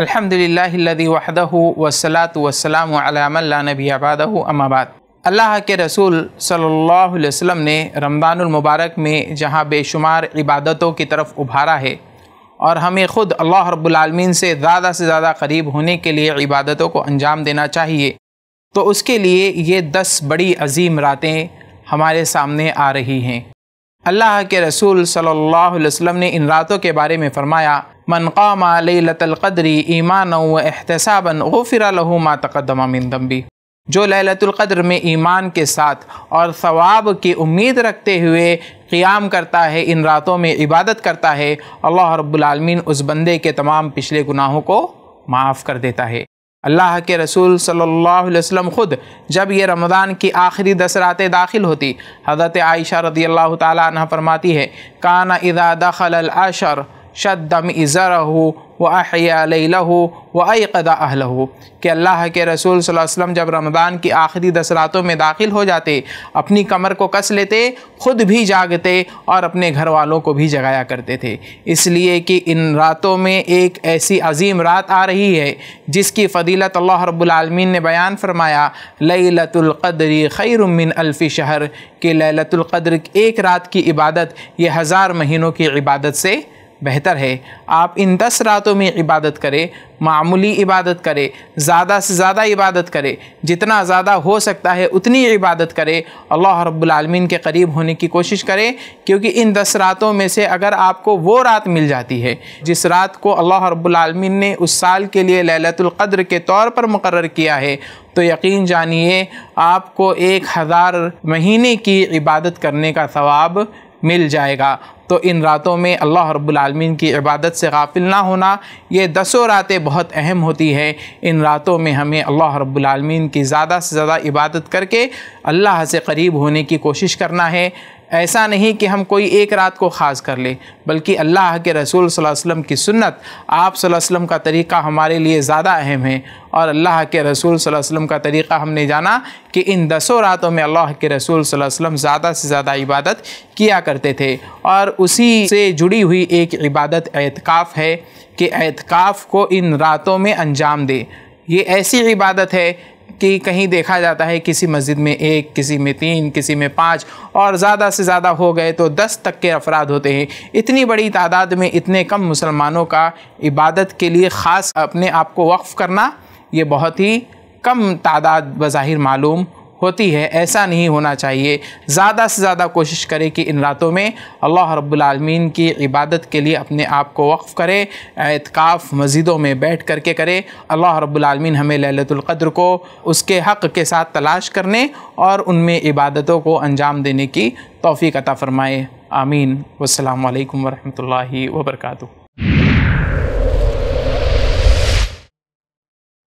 अल्हम्दुलिल्लाहिल्लज़ी वहदहु वसलात वस्सलामु अला नबी अम्मा बाद अल्लाह के रसूल सल्लल्लाहु अलैहि वसल्लम ने मुबारक में जहाँ बेशुमार इबादतों की तरफ उभारा है और हमें ख़ुद अल्लाह आलमीन से ज़्यादा से ज़्यादा करीब होने के लिए इबादतों को अंजाम देना चाहिए तो उसके लिए ये दस बड़ी अजीम रातें हमारे सामने आ रही हैं अल्लाह के रसूल सल्लल्लाहु अलैहि वसल्लम ने इन रातों के बारे में फ़रमाया मन कौम लतलक़दरी ईमान व एहतसाबा गफ़िर लहू मा तकदमा मिन दम्बी जो लहलतुल्क़द्र में ईमान के साथ और सवाब की उम्मीद रखते हुए क़ियाम करता है इन रातों में इबादत करता है अल्लाह रब्बुलमीन उस बंदे के तमाम पिछले गुनाहों को माफ़ कर देता है अल्लाह के रसूल सल्लल्लाहु अलैहि वसल्लम ख़ुद जब ये रमज़ान की आखिरी दस रातें दाखिल होती हज़रत आयशा रदी अल्लाह ताली है काना इदा दखल अशर शदम इज़रा हो व अहियाल हो व अदा अहल हो कि अल्लाह के रसूल वसम जब रमदान की आखिरी दस रातों में दाखिल हो जाते अपनी कमर को कस लेते ख़ुद भी जागते और अपने घर वालों को भी जगाया करते थे इसलिए कि इन रातों में एक ऐसी अजीम रात आ रही है जिसकी फ़दीलत अल्लाह रब्लमीन ने बयान फरमाया लतुल्क़द्री खैरमिन अल्फ़ी शहर कि लतुल्क़द्र एक रात की इबादत ये हज़ार महीनों की इबादत से बेहतर है आप इन दस रातों में इबादत करें मामूली इबादत करें ज़्यादा से ज़्यादा इबादत करें जितना ज़्यादा हो सकता है उतनी इबादत करें अल्लाह रब्बुलमीन के करीब होने की कोशिश करें क्योंकि इन दस रातों में से अगर आपको वो रात मिल जाती है जिस रात को अल्लाह रब्बुलमीन ने उस साल के लिए ललतुल्क़द्र के तौर पर मुकर किया है तो यकीन जानिए आपको एक हज़ार महीने की इबादत करने का सवाब मिल जाएगा तो इन रातों में अल्लाह रब्लमिन की इबादत से गाफिल ना होना ये दसों रातें बहुत अहम होती हैं इन रातों में हमें अल्लाह रब्लमिन की ज़्यादा से ज़्यादा इबादत करके अल्लाह से करीब होने की कोशिश करना है ऐसा नहीं कि हम कोई एक रात को ख़ास कर ले बल्कि अल्लाह के रसूल वसम की सुन्नत आप वसम का तरीक़ा हमारे लिए ज़्यादा अहम है और अल्लाह के रसूल वसम का तरीक़ा हमने जाना कि इन दसों रातों में अल्लाह के रसूल वसम ज़्यादा से ज़्यादा इबादत किया करते थे और उसी से जुड़ी हुई एक इबादत एतकाफ़ है कि एतकाफ़ को इन रातों में अंजाम दे ये ऐसी इबादत है कि कहीं देखा जाता है किसी मस्जिद में एक किसी में तीन किसी में पाँच और ज़्यादा से ज़्यादा हो गए तो दस तक के अफराद होते हैं इतनी बड़ी तादाद में इतने कम मुसलमानों का इबादत के लिए ख़ास अपने आप को वक्फ़ करना ये बहुत ही कम तादाद बज़ाहिर मालूम होती है ऐसा नहीं होना चाहिए ज़्यादा से ज़्यादा कोशिश करें कि इन रातों में अल्लाह रब्लमीन की इबादत के लिए अपने आप को वक्फ़ करें एतकाफ़ मस्जिदों में बैठ कर के करें अल्लाह रब्लमीन हमें ललतुल्क़द्र को उसके हक़ के साथ तलाश करने और उनमें इबादतों को अंजाम देने की तोफ़ी अता फ़रमाए आमीन वालकम वरहमल वर्का